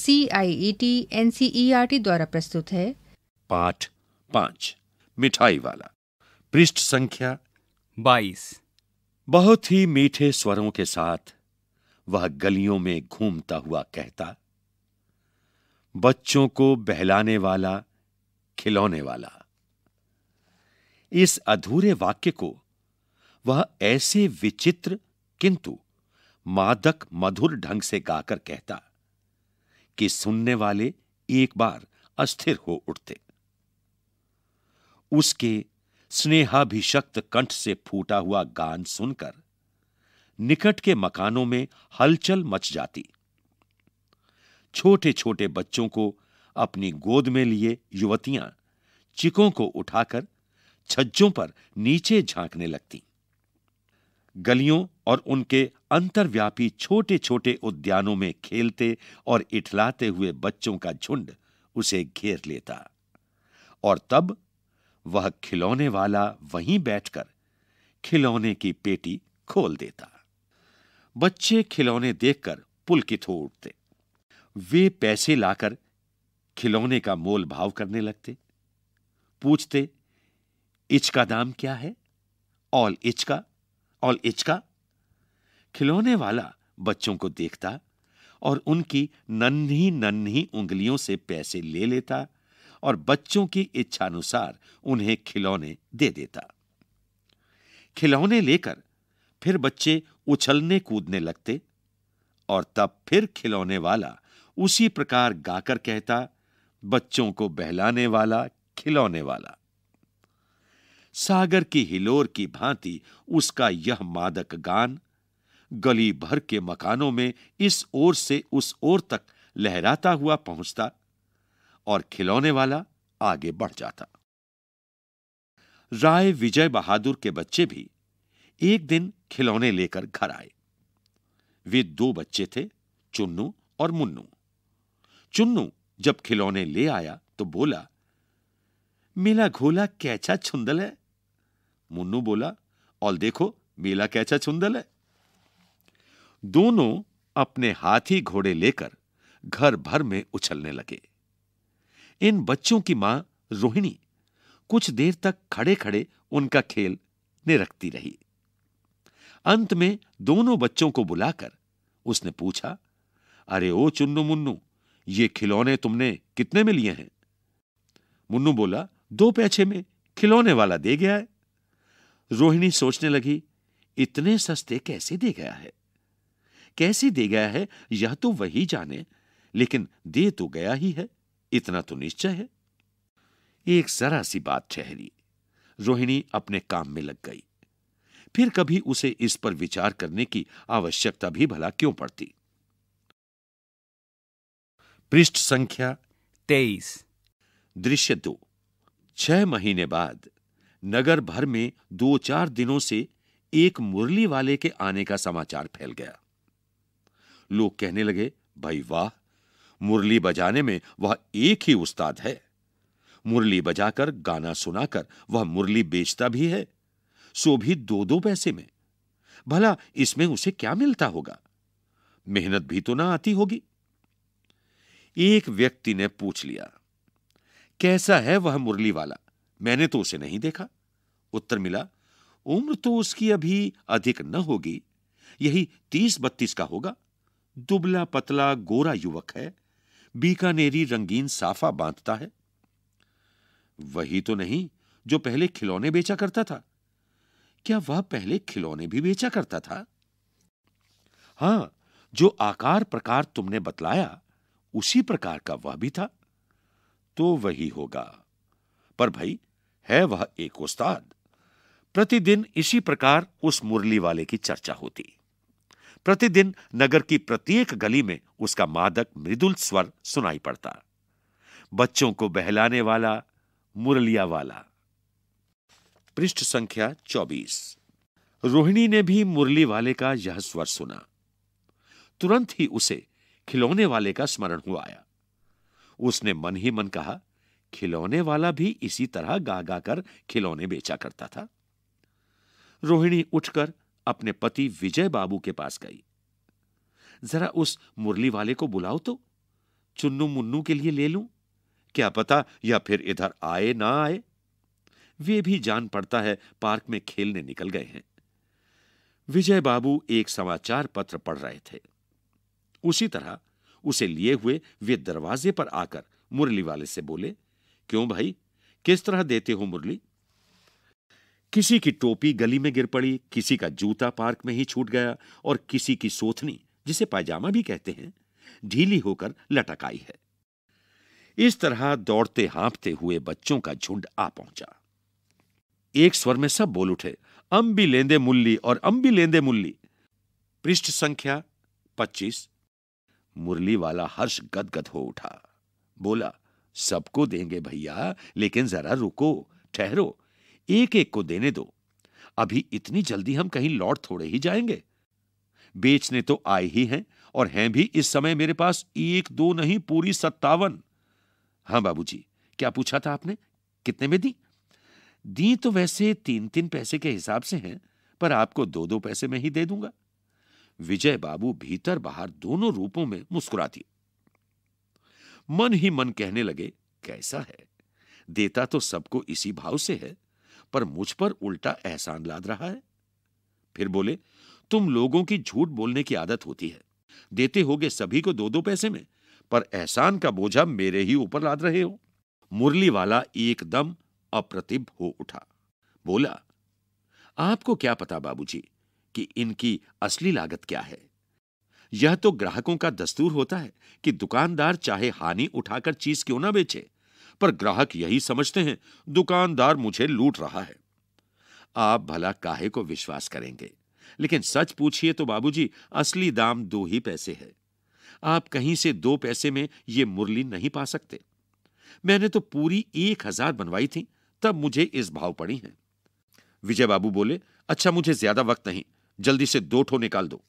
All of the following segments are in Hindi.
C I E T N C E R T द्वारा प्रस्तुत है पाठ पांच मिठाई वाला पृष्ठ संख्या बाईस बहुत ही मीठे स्वरों के साथ वह गलियों में घूमता हुआ कहता बच्चों को बहलाने वाला खिलौने वाला इस अधूरे वाक्य को वह ऐसे विचित्र किंतु मादक मधुर ढंग से गाकर कहता कि सुनने वाले एक बार अस्थिर हो उठते उसके स्नेहाभिशक्त कंठ से फूटा हुआ गान सुनकर निकट के मकानों में हलचल मच जाती छोटे छोटे बच्चों को अपनी गोद में लिए युवतियां चिकों को उठाकर छज्जों पर नीचे झांकने लगती गलियों और उनके अंतर्व्यापी छोटे छोटे उद्यानों में खेलते और इठलाते हुए बच्चों का झुंड उसे घेर लेता और तब वह खिलौने वाला वहीं बैठकर खिलौने की पेटी खोल देता बच्चे खिलौने देखकर पुलकित हो उठते वे पैसे लाकर खिलौने का मोल भाव करने लगते पूछते इच का दाम क्या है ऑल इच का और इचका खिलौने वाला बच्चों को देखता और उनकी नन्ही नन्ही उंगलियों से पैसे ले लेता और बच्चों की इच्छानुसार उन्हें खिलौने दे देता खिलौने लेकर फिर बच्चे उछलने कूदने लगते और तब फिर खिलौने वाला उसी प्रकार गाकर कहता बच्चों को बहलाने वाला खिलौने वाला सागर की हिलोर की भांति उसका यह मादक गान गली भर के मकानों में इस ओर से उस ओर तक लहराता हुआ पहुंचता और खिलौने वाला आगे बढ़ जाता राय विजय बहादुर के बच्चे भी एक दिन खिलौने लेकर घर आए वे दो बच्चे थे चुन्नू और मुन्नू चुन्नू जब खिलौने ले आया तो बोला मेला घोला कैचा छुंदल है मुन्नू बोला और देखो मेला कैचा चुंदल है दोनों अपने हाथी घोड़े लेकर घर भर में उछलने लगे इन बच्चों की मां रोहिणी कुछ देर तक खड़े खड़े उनका खेल निरखती रही अंत में दोनों बच्चों को बुलाकर उसने पूछा अरे ओ चुन्नू मुन्नू ये खिलौने तुमने कितने में लिए हैं मुन्नू बोला दो पैसे में खिलौने वाला दे गया है रोहिणी सोचने लगी इतने सस्ते कैसे दे गया है कैसे दे गया है यह तो वही जाने लेकिन दे तो गया ही है इतना तो निश्चय है एक जरा सी बात ठहरी रोहिणी अपने काम में लग गई फिर कभी उसे इस पर विचार करने की आवश्यकता भी भला क्यों पड़ती पृष्ठ संख्या तेईस दृश्य दो छह महीने बाद नगर भर में दो चार दिनों से एक मुरली वाले के आने का समाचार फैल गया लोग कहने लगे भाई वाह मुरली बजाने में वह एक ही उस्ताद है मुरली बजाकर गाना सुनाकर वह मुरली बेचता भी है सो भी दो दो पैसे में भला इसमें उसे क्या मिलता होगा मेहनत भी तो ना आती होगी एक व्यक्ति ने पूछ लिया कैसा है वह मुरली वाला मैंने तो उसे नहीं देखा उत्तर मिला उम्र तो उसकी अभी अधिक न होगी यही तीस बत्तीस का होगा दुबला पतला गोरा युवक है बीकानेरी रंगीन साफा बांधता है वही तो नहीं जो पहले खिलौने बेचा करता था क्या वह पहले खिलौने भी बेचा करता था हां जो आकार प्रकार तुमने बतलाया उसी प्रकार का वह भी था तो वही होगा पर भाई है वह एक उस्ताद प्रतिदिन इसी प्रकार उस मुरली वाले की चर्चा होती प्रतिदिन नगर की प्रत्येक गली में उसका मादक मृदुल स्वर सुनाई पड़ता बच्चों को बहलाने वाला मुरलिया वाला पृष्ठ संख्या 24 रोहिणी ने भी मुरली वाले का यह स्वर सुना तुरंत ही उसे खिलौने वाले का स्मरण हुआ आया उसने मन ही मन कहा खिलौने वाला भी इसी तरह गा गा कर खिलौने बेचा करता था रोहिणी उठकर अपने पति विजय बाबू के पास गई जरा उस मुरली वाले को बुलाओ तो चुन्नू मुन्नू के लिए ले लूं क्या पता या फिर इधर आए ना आए वे भी जान पड़ता है पार्क में खेलने निकल गए हैं विजय बाबू एक समाचार पत्र पढ़ रहे थे उसी तरह उसे लिए हुए वे दरवाजे पर आकर मुरली वाले से बोले क्यों भाई किस तरह देते हो मुरली किसी की टोपी गली में गिर पड़ी किसी का जूता पार्क में ही छूट गया और किसी की सोथनी जिसे पायजामा भी कहते हैं ढीली होकर लटक आई है इस तरह दौड़ते हाँपते हुए बच्चों का झुंड आ पहुंचा एक स्वर में सब बोल उठे अम्बी लेंदे मुल्ली और अम्बी लेंदे मुल्ली पृष्ठ संख्या पच्चीस मुरली वाला हर्ष गदगद हो उठा बोला सबको देंगे भैया लेकिन जरा रुको ठहरो एक एक को देने दो अभी इतनी जल्दी हम कहीं लौट थोड़े ही जाएंगे बेचने तो आए ही हैं और हैं भी इस समय मेरे पास एक दो नहीं पूरी सत्तावन हाँ बाबूजी क्या पूछा था आपने कितने में दी दी तो वैसे तीन तीन पैसे के हिसाब से हैं पर आपको दो दो पैसे में ही दे दूंगा विजय बाबू भीतर बाहर दोनों रूपों में मुस्कुराती मन ही मन कहने लगे कैसा है देता तो सबको इसी भाव से है पर मुझ पर उल्टा एहसान लाद रहा है फिर बोले तुम लोगों की झूठ बोलने की आदत होती है देते होगे सभी को दो दो पैसे में पर एहसान का बोझा मेरे ही ऊपर लाद रहे हो मुरली वाला एकदम अप्रतिभ हो उठा बोला आपको क्या पता बाबूजी कि इनकी असली लागत क्या है यह तो ग्राहकों का दस्तूर होता है कि दुकानदार चाहे हानि उठाकर चीज क्यों ना बेचे पर ग्राहक यही समझते हैं दुकानदार मुझे लूट रहा है आप भला काहे को विश्वास करेंगे लेकिन सच पूछिए तो बाबूजी असली दाम दो ही पैसे है आप कहीं से दो पैसे में ये मुरली नहीं पा सकते मैंने तो पूरी एक हजार बनवाई थी तब मुझे इस भाव पड़ी है विजय बाबू बोले अच्छा मुझे ज्यादा वक्त नहीं जल्दी से दो ठो निकाल दो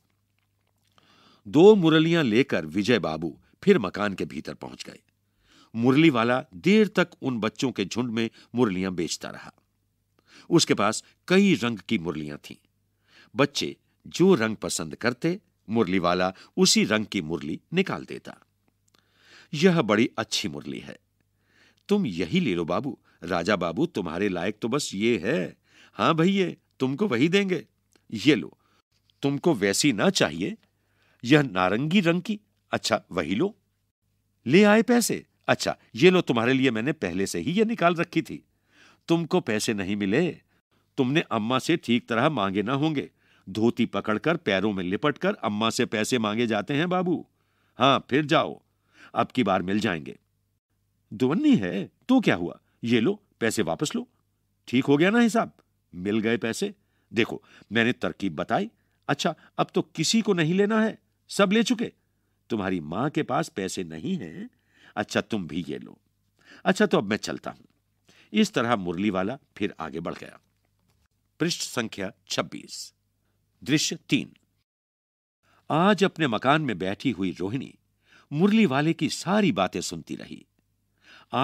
दो मुरलियां लेकर विजय बाबू फिर मकान के भीतर पहुंच गए मुरली वाला देर तक उन बच्चों के झुंड में मुरलियां बेचता रहा उसके पास कई रंग की मुरलियां थीं बच्चे जो रंग पसंद करते मुरली वाला उसी रंग की मुरली निकाल देता यह बड़ी अच्छी मुरली है तुम यही ले लो बाबू राजा बाबू तुम्हारे लायक तो बस ये है हां भैये तुमको वही देंगे ये लो तुमको वैसी ना चाहिए यह नारंगी रंग की अच्छा वही लो ले आए पैसे अच्छा ये लो तुम्हारे लिए मैंने पहले से ही ये निकाल रखी थी तुमको पैसे नहीं मिले तुमने अम्मा से ठीक तरह मांगे ना होंगे धोती पकड़कर पैरों में लिपट कर अम्मा से पैसे मांगे जाते हैं बाबू हां फिर जाओ अब की बार मिल जाएंगे दुवन्नी है तो क्या हुआ ये लो पैसे वापस लो ठीक हो गया ना हिसाब मिल गए पैसे देखो मैंने तरकीब बताई अच्छा अब तो किसी को नहीं लेना है सब ले चुके तुम्हारी मां के पास पैसे नहीं हैं अच्छा तुम भी ये लो अच्छा तो अब मैं चलता हूं इस तरह मुरली वाला फिर आगे बढ़ गया पृष्ठ संख्या 26 दृश्य तीन आज अपने मकान में बैठी हुई रोहिणी मुरली वाले की सारी बातें सुनती रही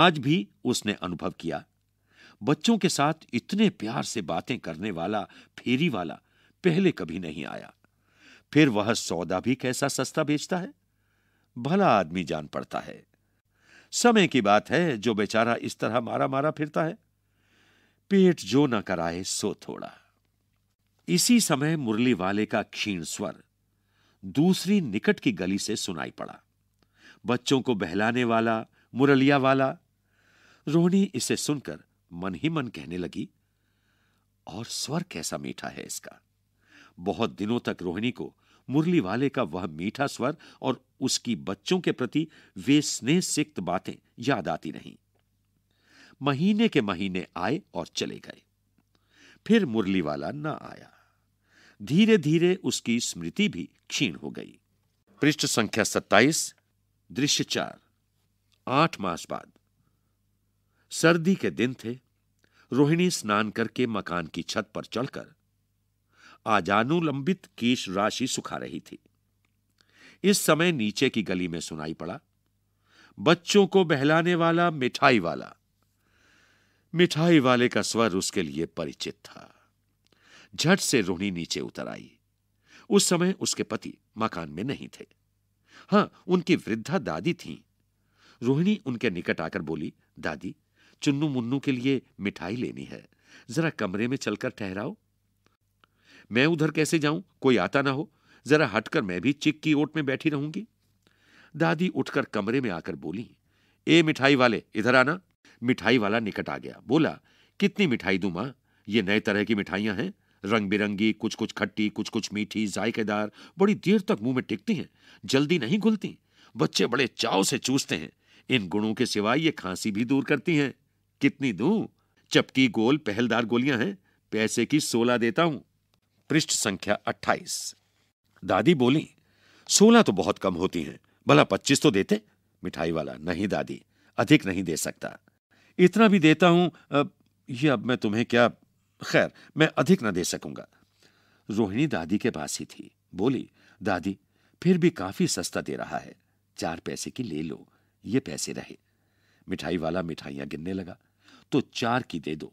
आज भी उसने अनुभव किया बच्चों के साथ इतने प्यार से बातें करने वाला फेरी वाला पहले कभी नहीं आया फिर वह सौदा भी कैसा सस्ता बेचता है भला आदमी जान पड़ता है समय की बात है जो बेचारा इस तरह मारा मारा फिरता है पेट जो न कराए सो थोड़ा इसी समय मुरली वाले का क्षीण स्वर दूसरी निकट की गली से सुनाई पड़ा बच्चों को बहलाने वाला मुरलिया वाला रोहिणी इसे सुनकर मन ही मन कहने लगी और स्वर कैसा मीठा है इसका बहुत दिनों तक रोहिणी को मुरली वाले का वह मीठा स्वर और उसकी बच्चों के प्रति वे स्नेह सिक्त बातें याद आती रहीं महीने के महीने आए और चले गए फिर मुरली वाला न आया धीरे धीरे उसकी स्मृति भी क्षीण हो गई पृष्ठ संख्या सत्ताईस दृश्य चार आठ मास बाद सर्दी के दिन थे रोहिणी स्नान करके मकान की छत पर चढ़कर आजानुलंबित केश राशि सुखा रही थी इस समय नीचे की गली में सुनाई पड़ा बच्चों को बहलाने वाला मिठाई वाला मिठाई वाले का स्वर उसके लिए परिचित था झट से रोहिणी नीचे उतर आई उस समय उसके पति मकान में नहीं थे हां उनकी वृद्धा दादी थी रोहिणी उनके निकट आकर बोली दादी चुन्नू मुन्नू के लिए मिठाई लेनी है जरा कमरे में चलकर ठहराओ मैं उधर कैसे जाऊं कोई आता ना हो जरा हटकर मैं भी चिक की ओट में बैठी रहूंगी दादी उठकर कमरे में आकर बोली ए मिठाई वाले इधर आना मिठाई वाला निकट आ गया बोला कितनी मिठाई दू मां ये नए तरह की मिठाइयां हैं रंग बिरंगी कुछ कुछ खट्टी कुछ कुछ मीठी जायकेदार बड़ी देर तक मुंह में टिकती हैं जल्दी नहीं घुलती बच्चे बड़े चाव से चूसते हैं इन गुणों के सिवाय ये खांसी भी दूर करती हैं कितनी दू चपकी गोल पहलदार गोलियां हैं पैसे की सोला देता हूं पृष्ठ संख्या 28। दादी बोली सोलह तो बहुत कम होती हैं भला पच्चीस तो देते मिठाई वाला नहीं दादी अधिक नहीं दे सकता इतना भी देता हूं ये अब मैं तुम्हें क्या खैर मैं अधिक ना दे सकूंगा रोहिणी दादी के पास ही थी बोली दादी फिर भी काफी सस्ता दे रहा है चार पैसे की ले लो ये पैसे रहे मिठाई वाला मिठाइयां गिनने लगा तो चार की दे दो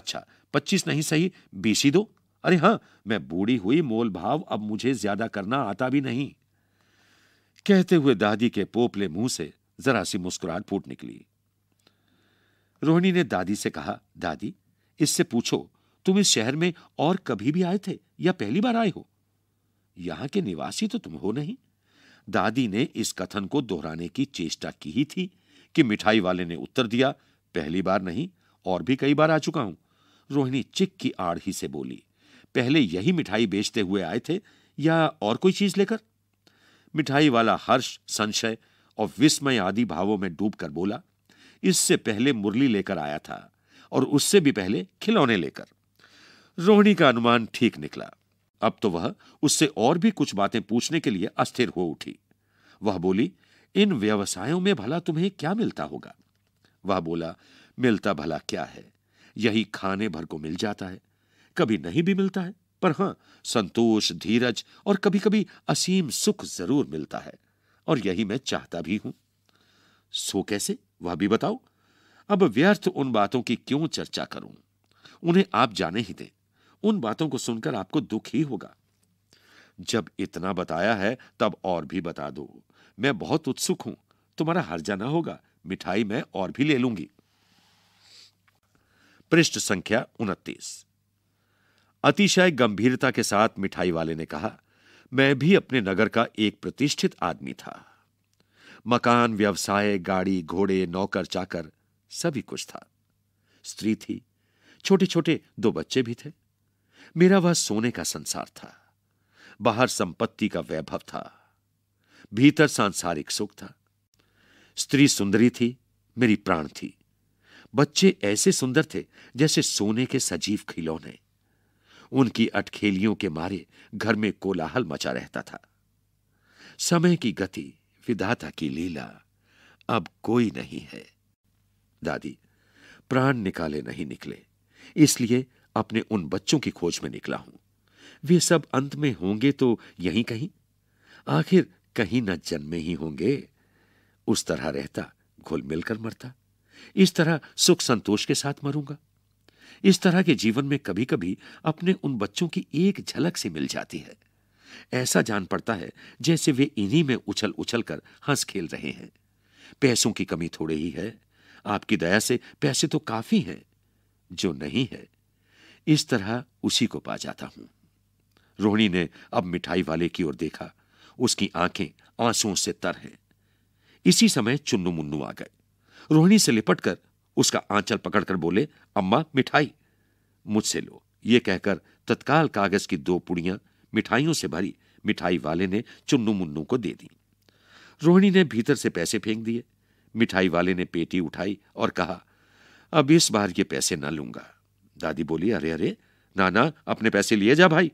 अच्छा पच्चीस नहीं सही बीस ही दो अरे हाँ मैं बूढ़ी हुई मोल भाव अब मुझे ज्यादा करना आता भी नहीं कहते हुए दादी के पोपले मुंह से जरा सी मुस्कुराहट फूट निकली रोहिणी ने दादी से कहा दादी इससे पूछो तुम इस शहर में और कभी भी आए थे या पहली बार आए हो यहां के निवासी तो तुम हो नहीं दादी ने इस कथन को दोहराने की चेष्टा की ही थी कि मिठाई वाले ने उत्तर दिया पहली बार नहीं और भी कई बार आ चुका हूं रोहिणी चिक की आड़ ही से बोली पहले यही मिठाई बेचते हुए आए थे या और कोई चीज लेकर मिठाई वाला हर्ष संशय और विस्मय आदि भावों में डूब कर बोला इससे पहले मुरली लेकर आया था और उससे भी पहले खिलौने लेकर रोहिणी का अनुमान ठीक निकला अब तो वह उससे और भी कुछ बातें पूछने के लिए अस्थिर हो उठी वह बोली इन व्यवसायों में भला तुम्हें क्या मिलता होगा वह बोला मिलता भला क्या है यही खाने भर को मिल जाता है कभी नहीं भी मिलता है पर हां संतोष धीरज और कभी कभी असीम सुख जरूर मिलता है और यही मैं चाहता भी हूं सो कैसे वह भी बताओ अब व्यर्थ उन बातों की क्यों चर्चा करूं उन्हें आप जाने ही दें उन बातों को सुनकर आपको दुख ही होगा जब इतना बताया है तब और भी बता दो मैं बहुत उत्सुक हूं तुम्हारा हर जाना होगा मिठाई मैं और भी ले लूंगी पृष्ठ संख्या उनतीस अतिशय गंभीरता के साथ मिठाई वाले ने कहा मैं भी अपने नगर का एक प्रतिष्ठित आदमी था मकान व्यवसाय गाड़ी घोड़े नौकर चाकर सभी कुछ था स्त्री थी छोटे छोटे दो बच्चे भी थे मेरा वह सोने का संसार था बाहर संपत्ति का वैभव था भीतर सांसारिक सुख था स्त्री सुंदरी थी मेरी प्राण थी बच्चे ऐसे सुंदर थे जैसे सोने के सजीव खिलौने उनकी अटखेलियों के मारे घर में कोलाहल मचा रहता था समय की गति विधाता की लीला अब कोई नहीं है दादी प्राण निकाले नहीं निकले इसलिए अपने उन बच्चों की खोज में निकला हूं वे सब अंत में होंगे तो यहीं कहीं आखिर कहीं न जन्मे ही होंगे उस तरह रहता घुल मिलकर मरता इस तरह सुख संतोष के साथ मरूंगा इस तरह के जीवन में कभी कभी अपने उन बच्चों की एक झलक से मिल जाती है ऐसा जान पड़ता है जैसे वे इन्हीं में उछल उछल कर हंस खेल रहे हैं पैसों की कमी थोड़े ही है आपकी दया से पैसे तो काफी हैं जो नहीं है इस तरह उसी को पा जाता हूं रोहिणी ने अब मिठाई वाले की ओर देखा उसकी आंखें आंसुओं से तर हैं इसी समय चुन्नू मुन्नू आ गए रोहिणी से लिपटकर उसका आंचल पकड़कर बोले अम्मा मिठाई मुझसे लो ये कहकर तत्काल कागज की दो पुड़ियां मिठाइयों से भरी मिठाई वाले ने चुन्नू मुन्नू को दे दी रोहिणी ने भीतर से पैसे फेंक दिए मिठाई वाले ने पेटी उठाई और कहा अब इस बार ये पैसे ना लूंगा दादी बोली अरे अरे नाना अपने पैसे लिए जा भाई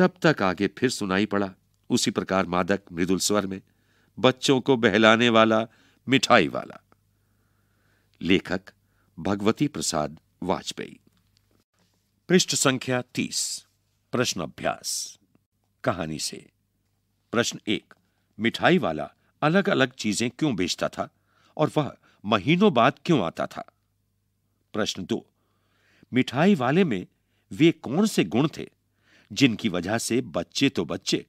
तब तक आगे फिर सुनाई पड़ा उसी प्रकार मादक मृदुल स्वर में बच्चों को बहलाने वाला मिठाई वाला लेखक भगवती प्रसाद वाजपेयी पृष्ठ संख्या तीस प्रश्न अभ्यास कहानी से प्रश्न एक मिठाई वाला अलग अलग चीजें क्यों बेचता था और वह महीनों बाद क्यों आता था प्रश्न दो मिठाई वाले में वे कौन से गुण थे जिनकी वजह से बच्चे तो बच्चे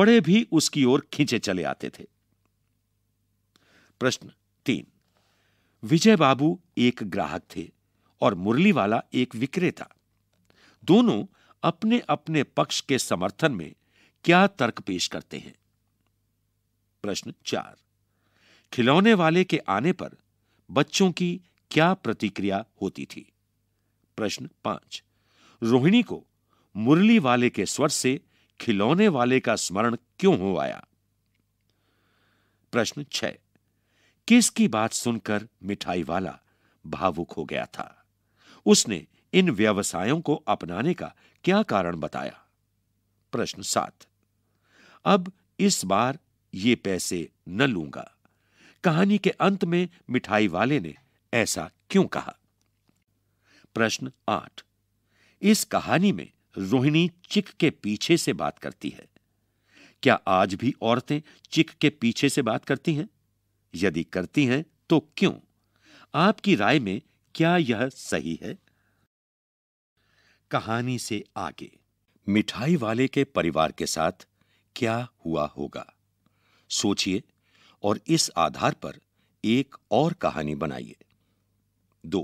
बड़े भी उसकी ओर खींचे चले आते थे प्रश्न तीन विजय बाबू एक ग्राहक थे और मुरलीवाला एक विक्रेता दोनों अपने अपने पक्ष के समर्थन में क्या तर्क पेश करते हैं प्रश्न चार खिलौने वाले के आने पर बच्चों की क्या प्रतिक्रिया होती थी प्रश्न पांच रोहिणी को मुरली वाले के स्वर से खिलौने वाले का स्मरण क्यों हो आया प्रश्न छह किसकी बात सुनकर मिठाई वाला भावुक हो गया था उसने इन व्यवसायों को अपनाने का क्या कारण बताया प्रश्न सात अब इस बार ये पैसे न लूंगा कहानी के अंत में मिठाई वाले ने ऐसा क्यों कहा प्रश्न आठ इस कहानी में रोहिणी चिक के पीछे से बात करती है क्या आज भी औरतें चिक के पीछे से बात करती हैं यदि करती हैं तो क्यों आपकी राय में क्या यह सही है कहानी से आगे मिठाई वाले के परिवार के साथ क्या हुआ होगा सोचिए और इस आधार पर एक और कहानी बनाइए दो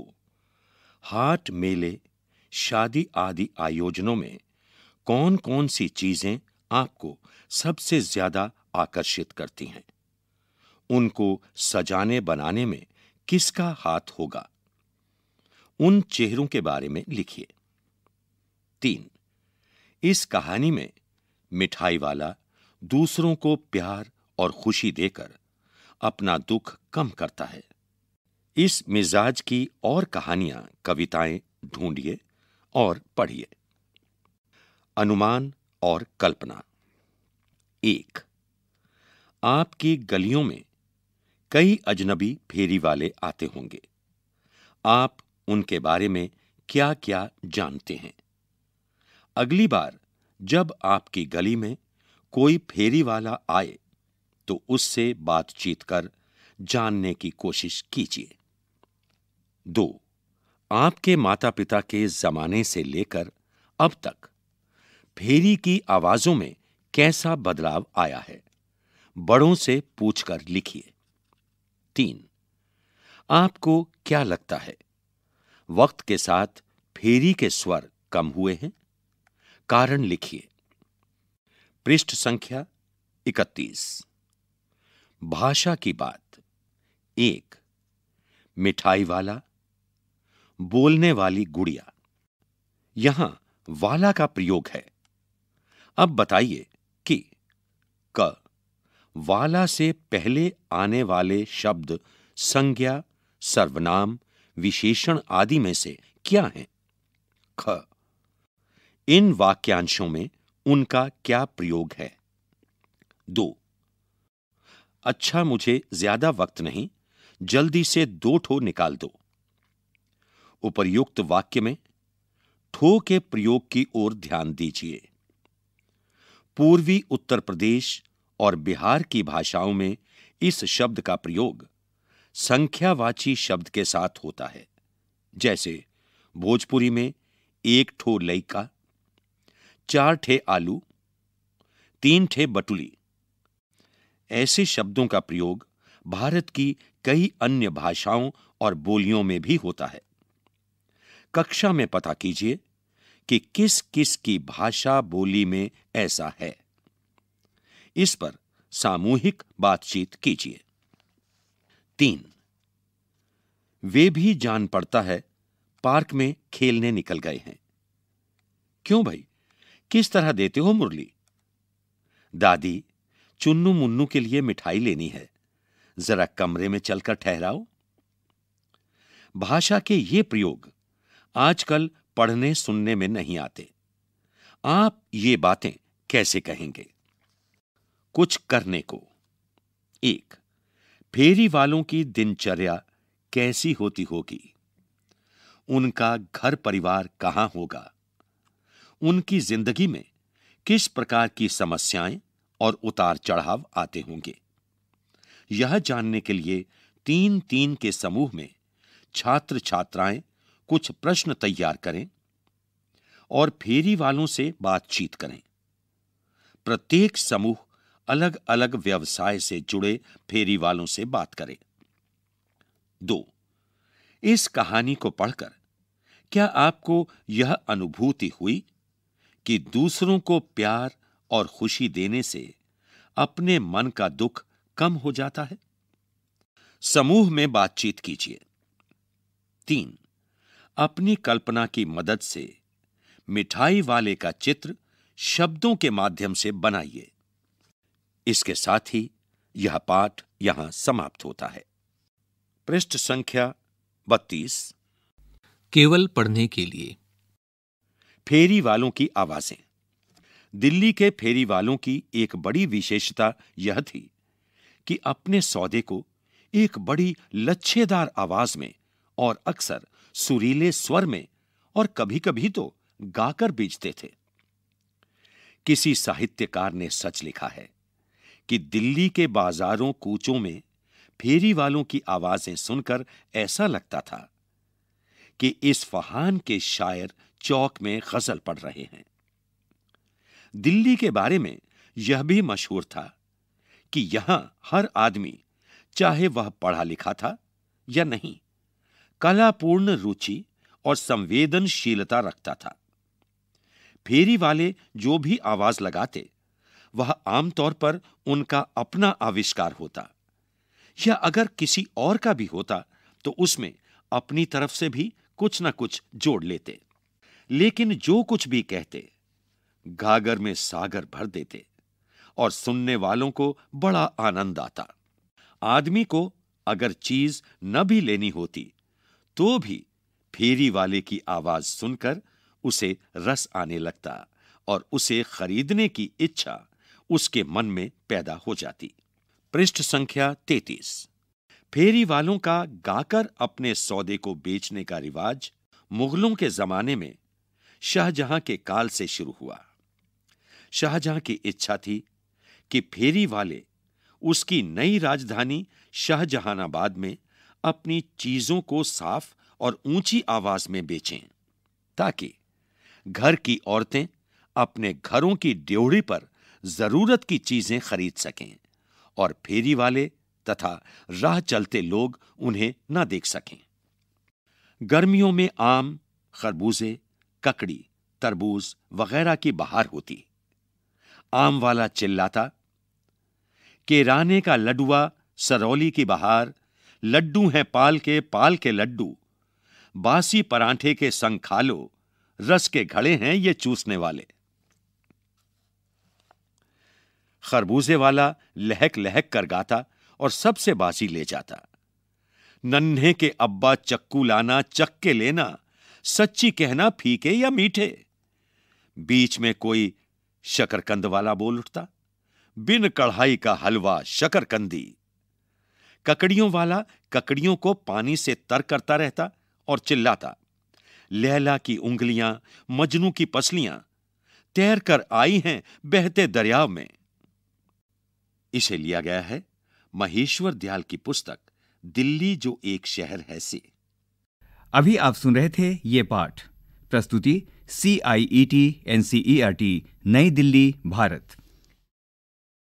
हाट मेले शादी आदि आयोजनों में कौन कौन सी चीजें आपको सबसे ज्यादा आकर्षित करती हैं उनको सजाने बनाने में किसका हाथ होगा उन चेहरों के बारे में लिखिए तीन इस कहानी में मिठाई वाला दूसरों को प्यार और खुशी देकर अपना दुख कम करता है इस मिजाज की और कहानियां कविताएं ढूंढिए और पढ़िए अनुमान और कल्पना एक आपकी गलियों में कई अजनबी फेरी वाले आते होंगे आप उनके बारे में क्या क्या जानते हैं अगली बार जब आपकी गली में कोई फेरी वाला आए तो उससे बातचीत कर जानने की कोशिश कीजिए दो आपके माता पिता के जमाने से लेकर अब तक फेरी की आवाजों में कैसा बदलाव आया है बड़ों से पूछकर लिखिए तीन आपको क्या लगता है वक्त के साथ फेरी के स्वर कम हुए हैं कारण लिखिए पृष्ठ संख्या इकतीस भाषा की बात एक मिठाई वाला बोलने वाली गुड़िया यहां वाला का प्रयोग है अब बताइए कि क वाला से पहले आने वाले शब्द संज्ञा सर्वनाम विशेषण आदि में से क्या हैं? ख इन वाक्यांशों में उनका क्या प्रयोग है दो अच्छा मुझे ज्यादा वक्त नहीं जल्दी से दो ठो निकाल दो उपर्युक्त वाक्य में ठो के प्रयोग की ओर ध्यान दीजिए पूर्वी उत्तर प्रदेश और बिहार की भाषाओं में इस शब्द का प्रयोग संख्यावाची शब्द के साथ होता है जैसे भोजपुरी में एक ठो लइका चार ठे आलू तीन ठे बटुली ऐसे शब्दों का प्रयोग भारत की कई अन्य भाषाओं और बोलियों में भी होता है कक्षा में पता कीजिए कि किस किस की भाषा बोली में ऐसा है इस पर सामूहिक बातचीत कीजिए तीन वे भी जान पड़ता है पार्क में खेलने निकल गए हैं क्यों भाई किस तरह देते हो मुरली दादी चुन्नू मुन्नू के लिए मिठाई लेनी है जरा कमरे में चलकर ठहराओ भाषा के ये प्रयोग आजकल पढ़ने सुनने में नहीं आते आप ये बातें कैसे कहेंगे कुछ करने को एक फेरी वालों की दिनचर्या कैसी होती होगी उनका घर परिवार कहां होगा उनकी जिंदगी में किस प्रकार की समस्याएं और उतार चढ़ाव आते होंगे यह जानने के लिए तीन तीन के समूह में छात्र छात्राएं कुछ प्रश्न तैयार करें और फेरी वालों से बातचीत करें प्रत्येक समूह अलग अलग व्यवसाय से जुड़े फेरी वालों से बात करें दो इस कहानी को पढ़कर क्या आपको यह अनुभूति हुई कि दूसरों को प्यार और खुशी देने से अपने मन का दुख कम हो जाता है समूह में बातचीत कीजिए तीन अपनी कल्पना की मदद से मिठाई वाले का चित्र शब्दों के माध्यम से बनाइए इसके साथ ही यह पाठ यहां समाप्त होता है पृष्ठ संख्या बत्तीस केवल पढ़ने के लिए फेरी वालों की आवाजें दिल्ली के फेरी वालों की एक बड़ी विशेषता यह थी कि अपने सौदे को एक बड़ी लच्छेदार आवाज में और अक्सर सुरीले स्वर में और कभी कभी तो गाकर बेचते थे किसी साहित्यकार ने सच लिखा है कि दिल्ली के बाजारों कूचों में फेरी वालों की आवाजें सुनकर ऐसा लगता था कि इस फहान के शायर चौक में गजल पढ़ रहे हैं दिल्ली के बारे में यह भी मशहूर था कि यहां हर आदमी चाहे वह पढ़ा लिखा था या नहीं कलापूर्ण रुचि और संवेदनशीलता रखता था फेरी वाले जो भी आवाज लगाते वह आमतौर पर उनका अपना आविष्कार होता या अगर किसी और का भी होता तो उसमें अपनी तरफ से भी कुछ ना कुछ जोड़ लेते लेकिन जो कुछ भी कहते गागर में सागर भर देते और सुनने वालों को बड़ा आनंद आता आदमी को अगर चीज न भी लेनी होती तो भी फेरी वाले की आवाज सुनकर उसे रस आने लगता और उसे खरीदने की इच्छा उसके मन में पैदा हो जाती पृष्ठ संख्या तैतीस फेरी वालों का गाकर अपने सौदे को बेचने का रिवाज मुगलों के जमाने में शाहजहां के काल से शुरू हुआ शाहजहां की इच्छा थी कि फेरी वाले उसकी नई राजधानी शाहजहानाबाद में अपनी चीजों को साफ और ऊंची आवाज में बेचें ताकि घर की औरतें अपने घरों की ड्योढ़ी पर जरूरत की चीजें खरीद सकें और फेरी वाले तथा राह चलते लोग उन्हें न देख सकें गर्मियों में आम खरबूजे ककड़ी तरबूज वगैरह की बहार होती आम वाला चिल्लाता केराने का लडुआ सरौली की बहार लड्डू हैं पाल के पाल के लड्डू बासी परांठे के संग खालो रस के घड़े हैं ये चूसने वाले खरबूजे वाला लहक लहक कर गाता और सबसे बाजी ले जाता नन्हे के अब्बा चक्कू लाना चक्के लेना सच्ची कहना फीके या मीठे बीच में कोई शकरकंद वाला बोल उठता बिन कढ़ाई का हलवा शकरकंदी ककड़ियों वाला ककड़ियों को पानी से तर करता रहता और चिल्लाता लैला की उंगलियां मजनू की पसलियां तैर कर आई हैं बहते दरियाव में इसे लिया गया है महेश्वर दयाल की पुस्तक दिल्ली जो एक शहर है से अभी आप सुन रहे थे ये पाठ प्रस्तुति C I E T N C E R T नई दिल्ली भारत